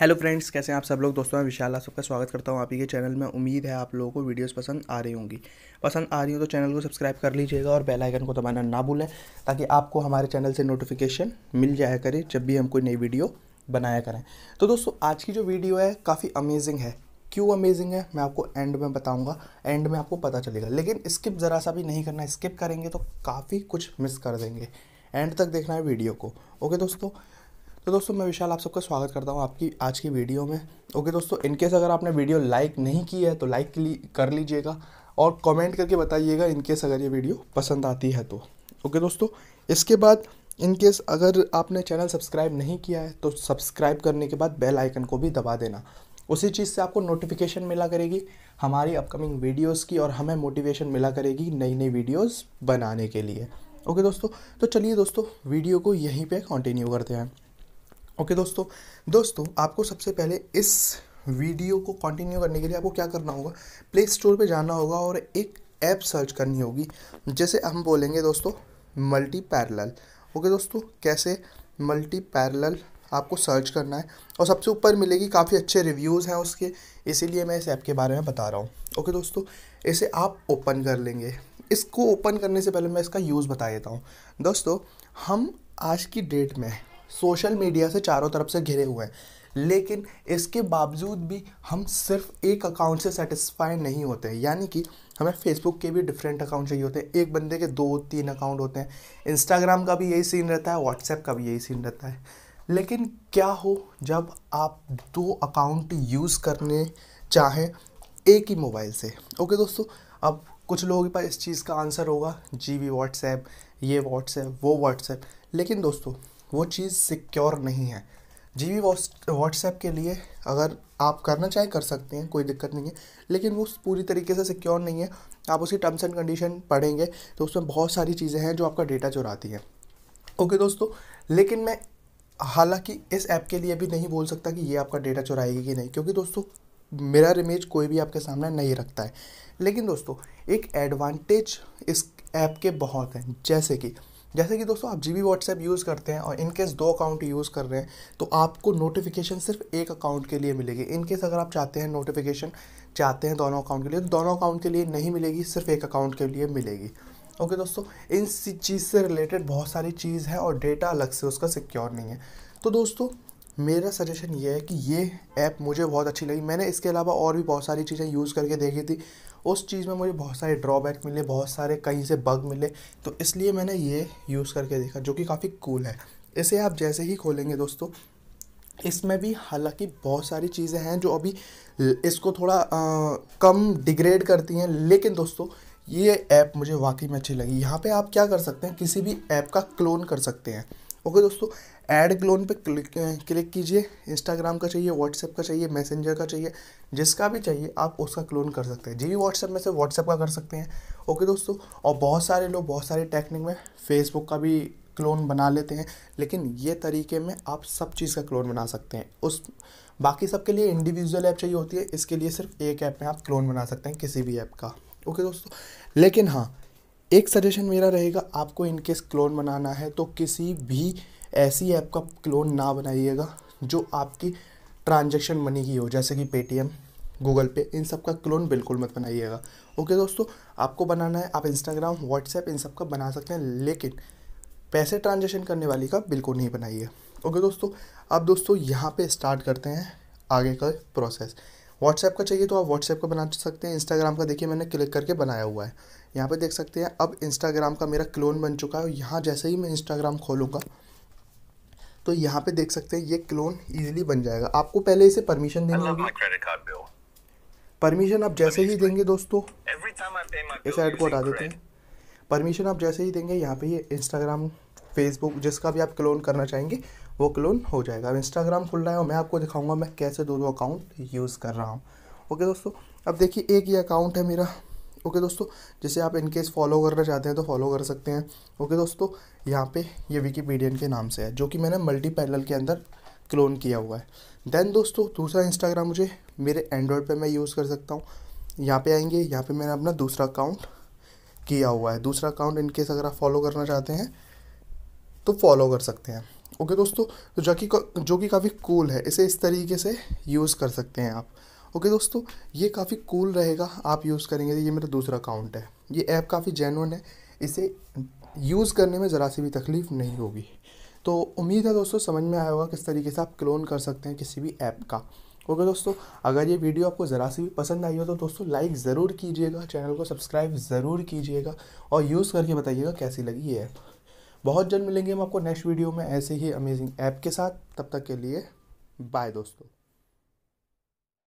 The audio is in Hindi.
हेलो फ्रेंड्स कैसे हैं आप सब लोग दोस्तों मैं विशाल आप सबका स्वागत करता हूं आप ही के चैनल में उम्मीद है आप लोगों को वीडियोस पसंद आ रही होंगी पसंद आ रही हो तो चैनल को सब्सक्राइब कर लीजिएगा और बेल आइकन को दबाना ना भूलें ताकि आपको हमारे चैनल से नोटिफिकेशन मिल जाया करे जब भी हम कोई नई वीडियो बनाया करें तो दोस्तों आज की जो वीडियो है काफ़ी अमेजिंग है क्यों अमेजिंग है मैं आपको एंड में बताऊंगा एंड में आपको पता चलेगा लेकिन स्किप ज़रा सा भी नहीं करना स्किप करेंगे तो काफ़ी कुछ मिस कर देंगे एंड तक देखना है वीडियो को ओके दोस्तों तो दोस्तों मैं विशाल आप सबका स्वागत करता हूँ आपकी आज की वीडियो में ओके दोस्तों इनकेस अगर आपने वीडियो लाइक नहीं की है तो लाइक कर लीजिएगा और कमेंट करके बताइएगा इनकेस अगर ये वीडियो पसंद आती है तो ओके दोस्तों इसके बाद इनकेस अगर आपने चैनल सब्सक्राइब नहीं किया है तो सब्सक्राइब करने के बाद बेल आइकन को भी दबा देना उसी चीज़ से आपको नोटिफिकेशन मिला करेगी हमारी अपकमिंग वीडियोस की और हमें मोटिवेशन मिला करेगी नई नई वीडियोस बनाने के लिए ओके दोस्तों तो चलिए दोस्तों वीडियो को यहीं पे कंटिन्यू करते हैं ओके दोस्तों दोस्तों आपको सबसे पहले इस वीडियो को कंटिन्यू करने के लिए आपको क्या करना होगा प्ले स्टोर पे जाना होगा और एक ऐप सर्च करनी होगी जैसे हम बोलेंगे दोस्तों मल्टी पैरल ओके दोस्तों कैसे मल्टी पैरल आपको सर्च करना है और सबसे ऊपर मिलेगी काफ़ी अच्छे रिव्यूज़ हैं उसके इसीलिए मैं इस ऐप के बारे में बता रहा हूँ ओके दोस्तों इसे आप ओपन कर लेंगे इसको ओपन करने से पहले मैं इसका यूज़ बता देता हूँ दोस्तों हम आज की डेट में सोशल मीडिया से चारों तरफ से घिरे हुए हैं लेकिन इसके बावजूद भी हम सिर्फ एक अकाउंट से सेटिस्फाई नहीं होते यानी कि हमें फेसबुक के भी डिफरेंट अकाउंट चाहिए होते हैं एक बंदे के दो तीन अकाउंट होते हैं इंस्टाग्राम का भी यही सीन रहता है व्हाट्सएप का भी यही सीन रहता है लेकिन क्या हो जब आप दो अकाउंट यूज़ करने चाहें एक ही मोबाइल से ओके दोस्तों अब कुछ लोगों के पास इस चीज़ का आंसर होगा जी वी व्हाट्सएप ये व्हाट्सएप वो व्हाट्सएप लेकिन दोस्तों वो चीज़ सिक्योर नहीं है जी बी व्हाट्सएप के लिए अगर आप करना चाहें कर सकते हैं कोई दिक्कत नहीं है लेकिन वो पूरी तरीके से सिक्योर नहीं है आप उसकी टर्म्स एंड कंडीशन पढ़ेंगे तो उसमें बहुत सारी चीज़ें हैं जो आपका डेटा चुराती हैं ओके दोस्तों लेकिन मैं हालांकि इस ऐप के लिए भी नहीं बोल सकता कि ये आपका डेटा चुराएगी कि नहीं क्योंकि दोस्तों मेरा इमेज कोई भी आपके सामने नहीं रखता है लेकिन दोस्तों एक एडवांटेज इस ऐप के बहुत हैं जैसे कि जैसे कि दोस्तों आप जी बी व्हाट्सएप यूज़ करते हैं और इनकेस दो अकाउंट यूज़ कर रहे हैं तो आपको नोटिफिकेशन सिर्फ एक अकाउंट के लिए मिलेगी इनकेस अगर आप चाहते हैं नोटिफिकेशन चाहते हैं दोनों अकाउंट के लिए तो दोनों अकाउंट के लिए नहीं मिलेगी सिर्फ एक अकाउंट के लिए मिलेगी ओके okay, दोस्तों इन चीज़ से रिलेटेड बहुत सारी चीज़ है और डेटा अलग से उसका सिक्योर नहीं है तो दोस्तों मेरा सजेशन ये है कि ये ऐप मुझे बहुत अच्छी लगी मैंने इसके अलावा और भी बहुत सारी चीज़ें यूज़ करके देखी थी उस चीज़ में मुझे बहुत सारे ड्रॉबैक मिले बहुत सारे कहीं से बग मिले तो इसलिए मैंने ये यूज़ करके देखा जो कि काफ़ी कूल है इसे आप जैसे ही खोलेंगे दोस्तों इसमें भी हालांकि बहुत सारी चीज़ें हैं जो अभी इसको थोड़ा आ, कम डिग्रेड करती हैं लेकिन दोस्तों ये ऐप मुझे वाकई में अच्छी लगी यहाँ पे आप क्या कर सकते हैं किसी भी ऐप का क्लोन कर सकते हैं ओके दोस्तों ऐड क्लोन पे क्लिक क्लिक कीजिए इंस्टाग्राम का चाहिए व्हाट्सएप का चाहिए मैसेंजर का चाहिए जिसका भी चाहिए आप उसका क्लोन कर सकते हैं जी भी व्हाट्सएप में से व्हाट्सएप का कर सकते हैं ओके दोस्तों और बहुत सारे लोग बहुत सारे टेक्निक में फेसबुक का भी क्लोन बना लेते हैं लेकिन ये तरीके में आप सब चीज़ का क्लोन बना सकते हैं उस बाकी सब के लिए इंडिविजुअल ऐप चाहिए होती है इसके लिए सिर्फ एक ऐप में आप क्लोन बना सकते हैं किसी भी ऐप का ओके दोस्तों लेकिन हाँ एक सजेशन मेरा रहेगा आपको इनकेस क्लोन बनाना है तो किसी भी ऐसी ऐप का क्लोन ना बनाइएगा जो आपकी ट्रांजेक्शन मनी की हो जैसे कि पेटीएम गूगल पे इन सब का क्लोन बिल्कुल मत बनाइएगा ओके दोस्तों आपको बनाना है आप इंस्टाग्राम व्हाट्सएप इन सब का बना सकते हैं लेकिन पैसे ट्रांजेक्शन करने वाली का बिल्कुल नहीं बनाइए ओके दोस्तों अब दोस्तों यहाँ पे स्टार्ट करते हैं आगे का प्रोसेस व्हाट्सएप का चाहिए तो आप व्हाट्सएप का बना सकते हैं इंस्टाग्राम का देखिए मैंने क्लिक करके बनाया हुआ है यहाँ पे देख सकते हैं अब इंस्टाग्राम का मेरा क्लोन बन चुका है और यहाँ जैसे ही मैं इंस्टाग्राम खोलूँगा तो यहाँ पे देख सकते हैं ये क्लोन इजीली बन जाएगा आपको पहले इसे परमिशन देनी होगी परमिशन आप जैसे ही देंगे दोस्तों इस ऐड को हटा देते हैं परमिशन आप जैसे ही देंगे यहाँ पे ये इंस्टाग्राम फेसबुक जिसका भी आप क्लोन करना चाहेंगे वो क्लोन हो जाएगा अब इंस्टाग्राम खुल रहा है और मैं आपको दिखाऊंगा मैं कैसे दो अकाउंट यूज़ कर रहा हूँ ओके दोस्तों अब देखिए एक ही अकाउंट है मेरा ओके okay, दोस्तों जैसे आप इनकेस फॉलो करना चाहते हैं तो फॉलो कर सकते हैं ओके okay, दोस्तों यहाँ पे ये विकीपीडियन के नाम से है जो कि मैंने मल्टी पैरल के अंदर क्लोन किया हुआ है देन दोस्तों दूसरा इंस्टाग्राम मुझे मेरे एंड्रॉयड पे मैं यूज़ कर सकता हूँ यहाँ पे आएंगे यहाँ पे मैंने अपना दूसरा अकाउंट किया हुआ है दूसरा अकाउंट इनकेस अगर आप फॉलो करना चाहते हैं तो फॉलो कर सकते हैं ओके दोस्तों जो कि जो कि काफ़ी कूल है इसे इस तरीके से यूज़ कर सकते हैं आप ओके दोस्तों ये काफ़ी कूल रहेगा आप यूज़ करेंगे ये मेरा दूसरा अकाउंट है ये ऐप काफ़ी जेनवन है इसे यूज़ करने में ज़रा सी भी तकलीफ़ नहीं होगी तो उम्मीद है दोस्तों समझ में आया होगा किस तरीके से आप क्लोन कर सकते हैं किसी भी ऐप का ओके दोस्तों अगर ये वीडियो आपको ज़रा सी भी पसंद आई हो तो दोस्तों लाइक ज़रूर कीजिएगा चैनल को सब्सक्राइब ज़रूर कीजिएगा और यूज़ करके बताइएगा कैसी लगी ये ऐप बहुत जल्द मिलेंगे हम आपको नेक्स्ट वीडियो में ऐसे ही अमेजिंग ऐप के साथ तब तक के लिए बाय दोस्तों